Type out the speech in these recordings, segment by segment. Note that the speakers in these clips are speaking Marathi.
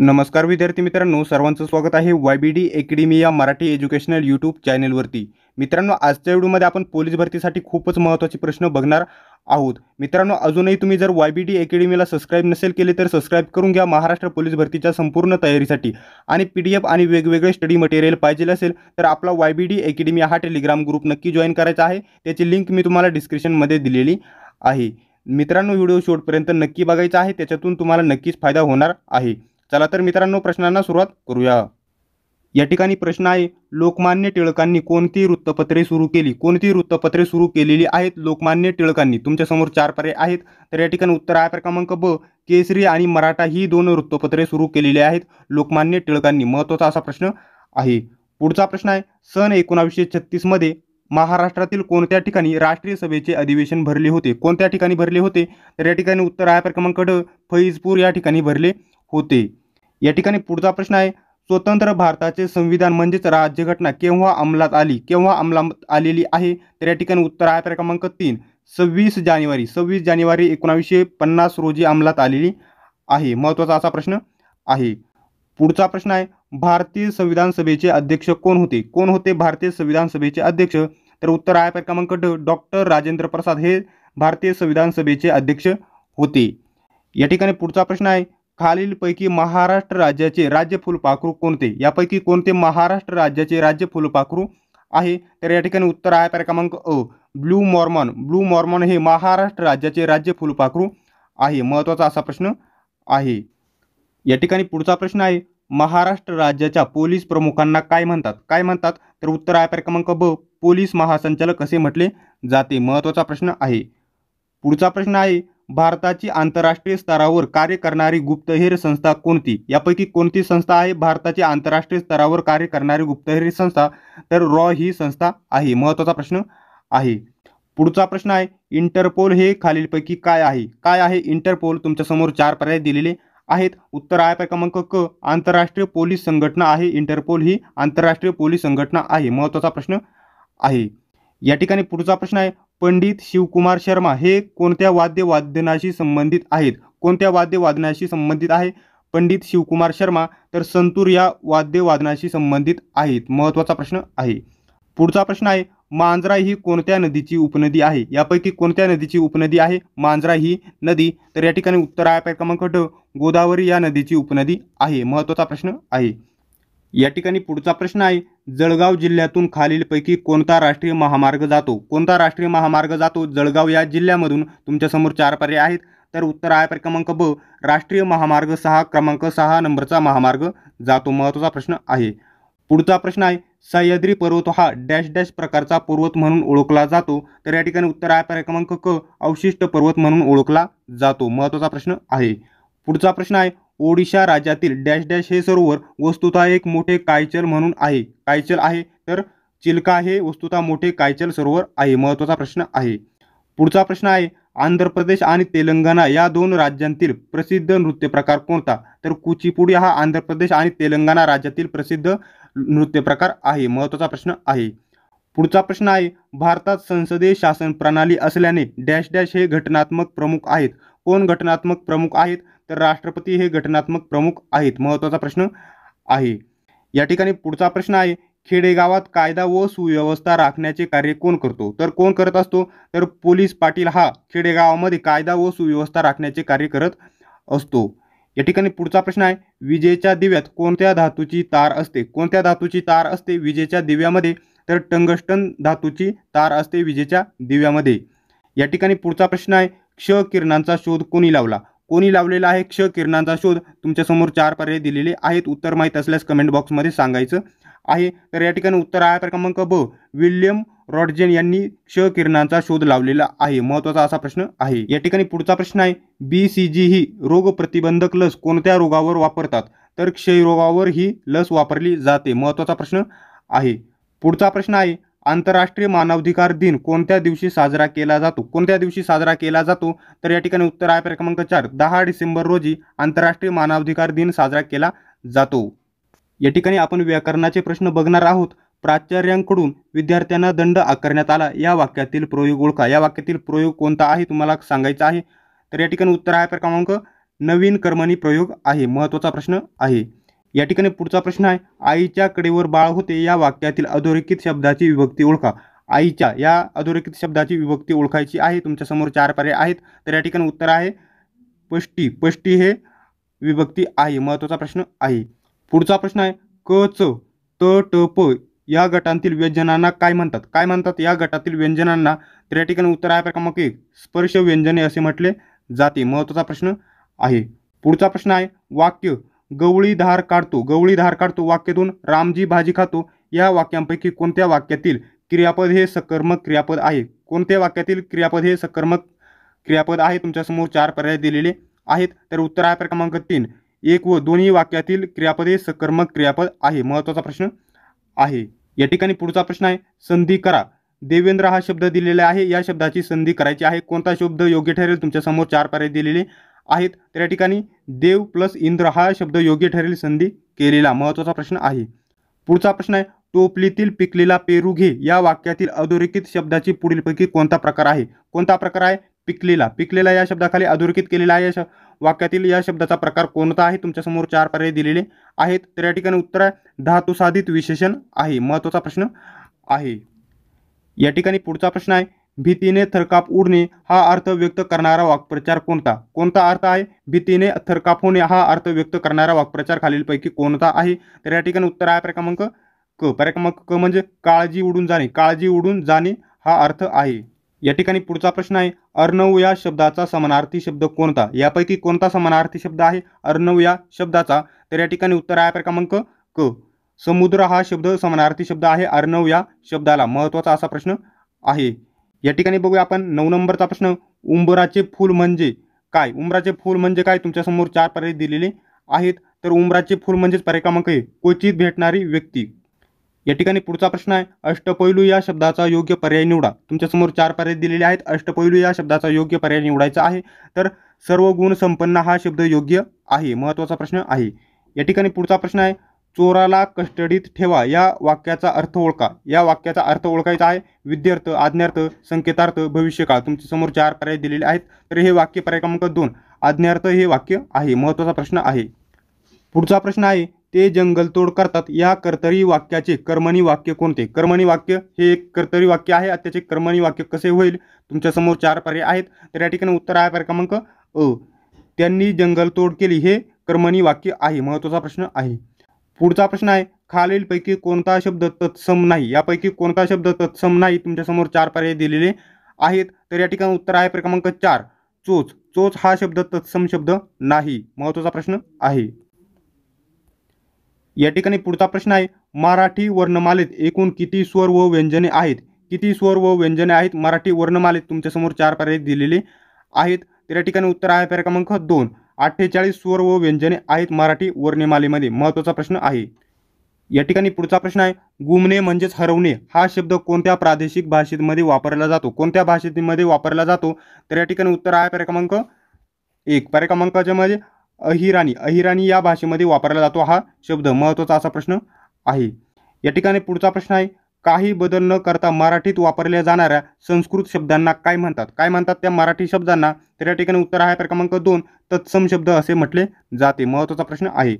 नमस्कार विद्यार्थी मित्रांनो सर्वांचं स्वागत आहे वाय बी डी अकॅडमी या मराठी एज्युकेशनल यूट्यूब चॅनेलवरती मित्रांनो आजच्या व्हिडिओमध्ये आपण पोलीस भरतीसाठी खूपच महत्त्वाचे प्रश्न बघणार आहोत मित्रांनो अजूनही तुम्ही जर वाय बी डी अकॅडमीला सबस्क्राईब नसेल केले तर सबस्क्राईब करून घ्या महाराष्ट्र पोलीस भरतीच्या संपूर्ण तयारीसाठी आणि पी डी एफ आणि वेगवेगळे स्टडी मटेरियल पाहिजे असेल तर आपला वाय बी डी अकॅडमी हा टेलिग्राम ग्रुप नक्की जॉईन करायचा आहे त्याची लिंक मी तुम्हाला डिस्क्रिप्शनमध्ये दिलेली आहे मित्रांनो व्हिडिओ शेवटपर्यंत नक्की बघायचा आहे त्याच्यातून तुम्हाला नक्कीच फायदा होणार आहे चला तर मित्रांनो प्रश्नांना सुरुवात करूया या ठिकाणी प्रश्न आहे लोकमान्य टिळकांनी कोणती वृत्तपत्रे सुरू केली कोणती वृत्तपत्रे सुरू केलेली आहेत लोकमान्य टिळकांनी तुमच्यासमोर चार पर्याय आहेत तर या ठिकाणी उत्तर आहे क्रमांक ब केसरी आणि मराठा ही दोन वृत्तपत्रे सुरू केलेली आहेत लोकमान्य टिळकांनी महत्त्वाचा असा प्रश्न आहे पुढचा प्रश्न आहे सन एकोणावीसशे छत्तीसमध्ये महाराष्ट्रातील कोणत्या ठिकाणी राष्ट्रीय सभेचे अधिवेशन भरले होते कोणत्या ठिकाणी भरले होते तर या ठिकाणी उत्तर आहे क्रमांक ड फैजपूर या ठिकाणी भरले होते या ठिकाणी पुढचा प्रश्न आहे स्वतंत्र भारताचे संविधान म्हणजेच राज्यघटना केव्हा अंमलात आली केव्हा अंमलात आलेली आहे तर या ठिकाणी उत्तर आहे क्रमांक तीन सव्वीस जानेवारी सव्वीस जानेवारी एकोणावीसशे पन्नास रोजी अंमलात आलेली आहे महत्त्वाचा असा प्रश्न आहे पुढचा प्रश्न आहे भारतीय संविधान सभेचे अध्यक्ष कोण होते कोण होते भारतीय संविधान सभेचे अध्यक्ष तर उत्तर आहे पर क्रमांक ड डॉक्टर राजेंद्र प्रसाद हे भारतीय संविधान सभेचे अध्यक्ष होते या ठिकाणी पुढचा प्रश्न आहे खालीलपैकी महाराष्ट्र राज्याचे राज्य फुलपाखरू कोणते यापैकी कोणते महाराष्ट्र राज्याचे राज्य फुलपाखरू आहे तर या ठिकाणी उत्तर आहे पर्याय क्रमांक अ ब्लू मॉर्मॉन ब्लू मॉर्मॉन हे महाराष्ट्र राज्याचे राज्य फुलपाखरू आहे महत्त्वाचा असा प्रश्न आहे या ठिकाणी पुढचा प्रश्न आहे महाराष्ट्र राज्याच्या पोलीस प्रमुखांना काय म्हणतात काय म्हणतात तर उत्तर आहे पर्याय क्रमांक ब पोलीस महासंचालक असे म्हटले जाते महत्त्वाचा प्रश्न आहे पुढचा प्रश्न आहे भारताची आंतरराष्ट्रीय स्तरावर कार्य करणारी गुप्तहेर संस्था कोणती यापैकी कोणती संस्था आहे भारताची आंतरराष्ट्रीय स्तरावर कार्य करणारी गुप्तहेर संस्था तर रॉ ही संस्था आहे महत्त्वाचा प्रश्न आहे पुढचा प्रश्न आहे इंटरपोल हे खालीलपैकी काय आहे काय आहे इंटरपोल तुमच्यासमोर चार पर्याय दिलेले आहेत उत्तर आहे क्रमांक क आंतरराष्ट्रीय पोलीस संघटना आहे इंटरपोल ही आंतरराष्ट्रीय पोलीस संघटना आहे महत्त्वाचा प्रश्न आहे या ठिकाणी पुढचा प्रश्न आहे पंडित शिवकुमार शर्मा हे कोणत्या वाद्य वादनाशी संबंधित आहेत कोणत्या वाद्यवादनाशी संबंधित आहे पंडित शिवकुमार शर्मा तर संतूर या वाद्यवादनाशी संबंधित आहेत महत्त्वाचा प्रश्न आहे पुढचा प्रश्न आहे मांजरा ही कोणत्या नदीची उपनदी आहे यापैकी कोणत्या नदीची उपनदी आहे मांजरा ही नदी तर या ठिकाणी उत्तर आहे क्रमांक ड गोदावरी या नदीची उपनदी आहे महत्त्वाचा प्रश्न आहे या ठिकाणी पुढचा प्रश्न आहे जळगाव जिल्ह्यातून खालीलपैकी कोणता राष्ट्रीय महामार्ग जातो कोणता राष्ट्रीय महामार्ग जातो जळगाव या जिल्ह्यामधून तुमच्यासमोर चार पर्याय आहेत तर उत्तर आहे क्रमांक ब राष्ट्रीय महामार्ग सहा क्रमांक सहा नंबरचा महामार्ग जातो महत्त्वाचा प्रश्न आहे पुढचा प्रश्न आहे सह्याद्री पर्वत हा डॅश डॅश प्रकारचा पर्वत म्हणून ओळखला जातो तर या ठिकाणी उत्तर आहे पर्याय क्रमांक क अवशिष्ट पर्वत म्हणून ओळखला जातो महत्त्वाचा प्रश्न आहे पुढचा प्रश्न आहे ओडिशा राज्यातील डॅश डॅश हे सरोवर वस्तुतः एक मोठे कायचल म्हणून आहे कायचल आहे तर चिल्का हे वस्तुतः मोठे कायचल सरोवर आहे महत्वाचा प्रश्न आहे पुढचा प्रश्न आहे आंध्र प्रदेश आणि तेलंगणा या दोन राज्यांतील प्रसिद्ध नृत्य प्रकार कोणता तर कुचीपुडी हा आंध्र प्रदेश आणि तेलंगणा राज्यातील प्रसिद्ध नृत्य प्रकार आहे महत्त्वाचा प्रश्न आहे पुढचा प्रश्न आहे भारतात संसदीय शासन प्रणाली असल्याने डॅश डॅश हे घटनात्मक प्रमुख आहेत कोण घटनात्मक प्रमुख आहेत तर राष्ट्रपती हे घटनात्मक प्रमुख आहेत महत्त्वाचा प्रश्न आहे या ठिकाणी पुढचा प्रश्न आहे खेडेगावात कायदा व सुव्यवस्था राखण्याचे कार्य कोण करतो तर कोण करत असतो तर पोलीस पाटील हा खेडेगावामध्ये कायदा व सुव्यवस्था राखण्याचे कार्य करत असतो या ठिकाणी पुढचा प्रश्न आहे विजेच्या दिव्यात कोणत्या धातूची तार असते कोणत्या धातूची तार असते विजेच्या दिव्यामध्ये तर टंगस्टन धातूची तार असते विजेच्या दिव्यामध्ये या ठिकाणी पुढचा प्रश्न आहे क्ष किरणांचा शोध कोणी लावला कोणी लावलेला आहे क्ष किरणांचा शोध तुमच्यासमोर चार पर्याय दिलेले आहेत उत्तर माहीत असल्यास कमेंट बॉक्समध्ये सांगायचं आहे तर या ठिकाणी उत्तर आहे क्रमांक ब विल्यम रॉडजेन यांनी क्ष किरणांचा शोध लावलेला आहे महत्त्वाचा असा प्रश्न आहे या ठिकाणी पुढचा प्रश्न आहे बी सी जी ही रोग प्रतिबंधक लस कोणत्या रोगावर वापरतात तर क्षयरोगावर ही लस वापरली जाते महत्त्वाचा प्रश्न आहे पुढचा प्रश्न आहे आंतरराष्ट्रीय मानवाधिकार दिन कोणत्या दिवशी साजरा केला जातो कोणत्या दिवशी साजरा केला जातो तर या ठिकाणी उत्तर आहे क्रमांक चार दहा डिसेंबर रोजी आंतरराष्ट्रीय मानवाधिकार दिन साजरा केला जातो या ठिकाणी आपण व्याकरणाचे प्रश्न बघणार आहोत प्राचार्यांकडून विद्यार्थ्यांना दंड आकारण्यात आला या वाक्यातील प्रयोग ओळखा या वाक्यातील प्रयोग कोणता आहे तुम्हाला सांगायचा आहे तर या ठिकाणी उत्तर आहे क्रमांक नवीन कर्मणी प्रयोग आहे महत्त्वाचा प्रश्न आहे या ठिकाणी पुढचा प्रश्न आहे आईच्या कडेवर बाळ होते या वाक्यातील अधोरेखित शब्दाची विभक्ती ओळखा आईच्या या अधोरेखित शब्दाची विभक्ती ओळखायची आहे तुमच्यासमोर चार पर्याय आहेत तर या ठिकाणी उत्तर आहे पष्टी पष्टी हे विभक्ती आहे महत्त्वाचा प्रश्न आहे पुढचा प्रश्न आहे क च त ट प या गटांतील व्यंजनांना काय म्हणतात काय म्हणतात या गटातील व्यंजनांना तर या ठिकाणी उत्तर आहे क्रमांक एक स्पर्श व्यंजने असे म्हटले जाते महत्त्वाचा प्रश्न आहे पुढचा प्रश्न आहे वाक्य गवळी धार काढतो गवळी धार काढतो वाक्यातून रामजी भाजी खातो या वाक्यांपैकी कोणत्या वाक्यातील क्रियापद हे सकर्मक क्रियापद आहे कोणत्या वाक्यातील क्रियापद हे सकर्मक क्रियापद आहे तुमच्यासमोर चार पर्याय दिलेले आहेत तर उत्तर आहे क्रमांक तीन एक व दोन्ही वाक्यातील क्रियापद हे सकर्मक क्रियापद आहे महत्त्वाचा प्रश्न आहे या ठिकाणी पुढचा प्रश्न आहे संधी करा देवेंद्र हा शब्द दिलेला आहे या शब्दाची संधी करायची आहे कोणता शब्द योग्य ठरेल तुमच्यासमोर चार पर्याय दिलेले आहेत तर या ठिकाणी देव प्लस इंद्र हा शब्द योग्य ठरेल संधी केलेला महत्त्वाचा प्रश्न आहे पुढचा प्रश्न आहे टोपलीतील पिकलेला पेरू घे या वाक्यातील अधोरेखित शब्दाची पुढीलपैकी कोणता प्रकार आहे कोणता प्रकार आहे पिकलेला पिकलेला या शब्दाखाली अधोरेखित केलेला आहे या वाक्यातील या शब्दाचा प्रकार कोणता आहे तुमच्यासमोर चार पर्याय दिलेले आहेत तर या ठिकाणी उत्तर आहे धातुसाधित विशेषण आहे महत्त्वाचा प्रश्न आहे या ठिकाणी पुढचा प्रश्न आहे भीतीने थरकाप उडणे हा अर्थ व्यक्त करणारा वाक्प्रचार कोणता कोणता अर्थ आहे भीतीने थरकाप होणे हा अर्थ व्यक्त करणारा वाक्प्रचार खालीलपैकी कोणता आहे तर या ठिकाणी उत्तर आहे क्रमांक क पर्याय क म्हणजे काळजी उडून जाणे काळजी उडून जाणे हा अर्थ आहे या ठिकाणी पुढचा प्रश्न आहे अर्णव या शब्दाचा समानार्थी शब्द कोणता यापैकी कोणता समानार्थी शब्द आहे अर्णव या शब्दाचा तर या ठिकाणी उत्तर आहे क्रमांक क समुद्र हा शब्द समानार्थी शब्द आहे अर्णव या शब्दाला महत्त्वाचा असा प्रश्न आहे या ठिकाणी बघूया आपण नऊ नंबरचा प्रश्न उंबराचे फूल म्हणजे काय उंबराचे फूल म्हणजे काय तुमच्यासमोर चार पर्याय दिलेले आहेत तर उंबराचे फूल म्हणजेच पर्याय क्रमांक आहे क्वचित भेटणारी व्यक्ती या ठिकाणी पुढचा प्रश्न आहे अष्टपैलू या शब्दाचा योग्य पर्याय निवडा तुमच्यासमोर चार पर्याय दिलेले आहेत अष्टपैलू या शब्दाचा योग्य पर्याय निवडायचा आहे तर सर्व गुण संपन्न हा शब्द योग्य आहे महत्त्वाचा प्रश्न आहे या ठिकाणी पुढचा प्रश्न आहे चोराला कस्टडीत ठेवा या वाक्याचा अर्थ ओळखा या वाक्याचा अर्थ ओळखायचा आहे विद्यार्थ आज्ञार्थ संकेतार्थ भविष्यकाळ तुमच्या समोर चार पर्याय दिलेले आहेत तर हे वाक्य पर्याय क्रमांक दोन आज्ञार्थ हे वाक्य आहे महत्त्वाचा प्रश्न आहे पुढचा प्रश्न आहे ते जंगलतोड करतात या कर्तरी वाक्याचे कर्मणी वाक्य कोणते कर्मणी वाक्य हे एक कर्तरी वाक्य आहे त्याचे कर्मणी वाक्य कसे होईल तुमच्यासमोर चार पर्याय आहेत तर या ठिकाणी उत्तर आहे पर्याय क्रमांक अ त्यांनी जंगलतोड केली हे कर्मणी वाक्य आहे महत्त्वाचा प्रश्न आहे पुढचा प्रश्न आहे खालीलपैकी कोणता शब्द तत्सम नाही यापैकी कोणता शब्द तत्सम नाही तुमच्यासमोर चार पर्याय दिलेले आहेत तर या ठिकाणी उत्तर आहे क्रमांक चार चोच चोच हा शब्द तत्सम शब्द नाही महत्त्वाचा प्रश्न आहे या ठिकाणी पुढचा प्रश्न आहे मराठी वर्णमालेत एकूण किती स्वर व व्यंजने आहेत किती स्वर व व्यंजने आहेत मराठी वर्णमालेत तुमच्यासमोर चार पर्याय दिलेले आहेत तर या ठिकाणी उत्तर आहे पर्याय क्रमांक दोन अठ्ठेचाळीस स्वर व व्यंजने आहेत मराठी वर्णमालेमध्ये महत्त्वाचा प्रश्न आहे या ठिकाणी पुढचा प्रश्न आहे गुमणे म्हणजेच हरवणे हा शब्द कोणत्या प्रादेशिक भाषेमध्ये वापरला जातो कोणत्या भाषेमध्ये वापरला जातो तर या ठिकाणी उत्तर आहे पर्याय क्रमांक एक पर्याय क्रमांकाच्या मध्ये अहिराणी अहिराणी या भाषेमध्ये वापरला जातो हा शब्द महत्त्वाचा असा प्रश्न आहे या ठिकाणी पुढचा प्रश्न आहे काही बदल न करता मराठीत वापरल्या जाणाऱ्या संस्कृत शब्दांना काय म्हणतात काय म्हणतात त्या मराठी शब्दांना तर या ठिकाणी उत्तर आहे क्रमांक दोन तत्सम शब्द असे म्हटले जाते महत्त्वाचा प्रश्न आहे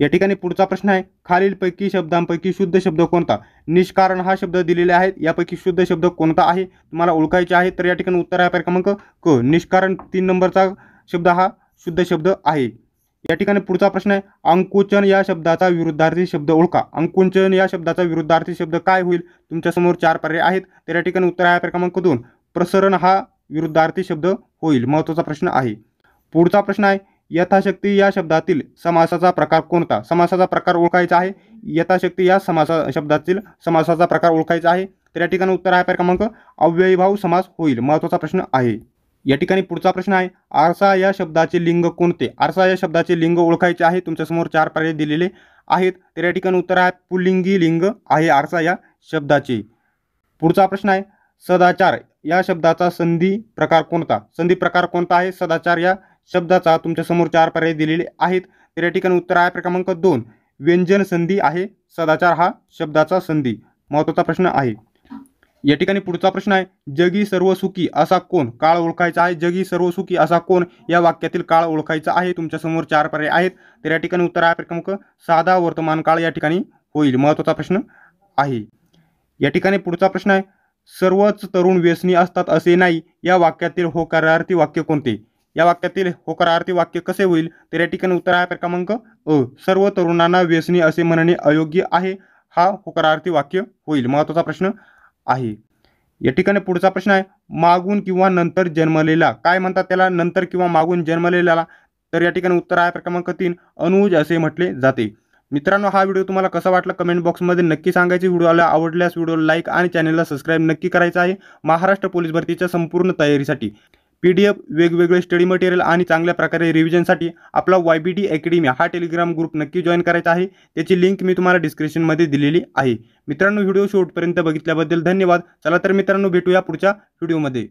या ठिकाणी पुढचा प्रश्न आहे खालीलपैकी शब्दांपैकी शुद्ध शब्द कोणता निष्कारण हा शब्द दिलेला आहे यापैकी शुद्ध शब्द कोणता आहे तुम्हाला ओळखायचे आहे तर या ठिकाणी उत्तर आहे क्रमांक क निष्कारण तीन नंबरचा शब्द हा शुद्ध शब्द आहे या ठिकाणी पुढचा प्रश्न आहे अंकुचन या शब्दाचा विरुद्धार्थी शब्द ओळखा अंकुचन या शब्दाचा विरुद्धार्थी शब्द काय होईल तुमच्या समोर चार पर्याय आहेत तर या ठिकाणी उत्तर आहे क्रमांक दोन प्रसरण हा विरुद्धार्थी शब्द होईल महत्त्वाचा प्रश्न आहे पुढचा प्रश्न आहे यथाशक्ती या शब्दातील समासाचा प्रकार कोणता समासाचा प्रकार ओळखायचा आहे यथाशक्ती या समासा शब्दातील समासाचा प्रकार ओळखायचा आहे तर या ठिकाणी उत्तर आहे क्रमांक अव्ययभाव समास होईल महत्त्वाचा प्रश्न आहे या ठिकाणी पुढचा प्रश्न आहे आरसा या शब्दाचे लिंग कोणते आरसा या शब्दाचे लिंग ओळखायचे आहे तुमच्यासमोर चार पर्याय दिलेले आहेत तर या ठिकाणी उत्तर आहे पुल्लिंगी लिंग आहे आरसा या शब्दाचे पुढचा प्रश्न आहे सदाचार या शब्दाचा संधी प्रकार कोणता संधी प्रकार कोणता आहे सदाचार या शब्दाचा तुमच्यासमोर चार पर्याय दिलेले आहेत तर या ठिकाणी उत्तर आहे क्रमांक दोन व्यंजन संधी आहे सदाचार हा शब्दाचा संधी महत्त्वाचा प्रश्न आहे या ठिकाणी पुढचा प्रश्न आहे जगी सर्व सुखी असा कोण काळ ओळखायचा आहे जगी सर्व सुखी असा कोण या वाक्यातील काळ ओळखायचा आहे तुमच्यासमोर चार पर्याय आहेत तर या ठिकाणी उत्तर आहे क्रमांक साधा वर्तमान काळ या ठिकाणी होईल महत्त्वाचा प्रश्न आहे या ठिकाणी पुढचा प्रश्न आहे सर्वच तरुण व्यसनी असतात असे नाही या वाक्यातील होकारार्थी वाक्य कोणते या वाक्यातील होकारार्थी वाक्य कसे होईल तर या ठिकाणी उत्तर आहे क्रमांक अ सर्व तरुणांना व्यसनी असे म्हणणे अयोग्य आहे हा होकारार्थी वाक्य होईल महत्त्वाचा प्रश्न आहे या ठिकाणी पुढचा प्रश्न आहे मागून किंवा नंतर जन्मलेला काय म्हणतात त्याला नंतर किंवा मागून जन्मलेला तर या ठिकाणी उत्तर आहे क्रमांक तीन अनुज असे म्हटले जाते मित्रांनो हा व्हिडिओ तुम्हाला कसा वाटला कमेंट बॉक्समध्ये नक्की सांगायचे व्हिडिओला आवडल्यास व्हिडिओ लाईक आणि चॅनलला सबस्क्राईब नक्की करायचं आहे महाराष्ट्र पोलीस भरतीच्या संपूर्ण तयारीसाठी पी डी एफ वेगवेगळे स्टडी मटेरियल आणि चांगल्या प्रकारे रिव्हिजनसाठी आपला वाय बी डी अकॅडमी हा टेलिग्राम ग्रुप नक्की जॉईन करायचा आहे त्याची लिंक मी तुम्हाला डिस्क्रिप्शनमध्ये दिलेली आहे मित्रांनो व्हिडिओ शूटपर्यंत बघितल्याबद्दल धन्यवाद चला तर मित्रांनो भेटूया पुढच्या व्हिडिओमध्ये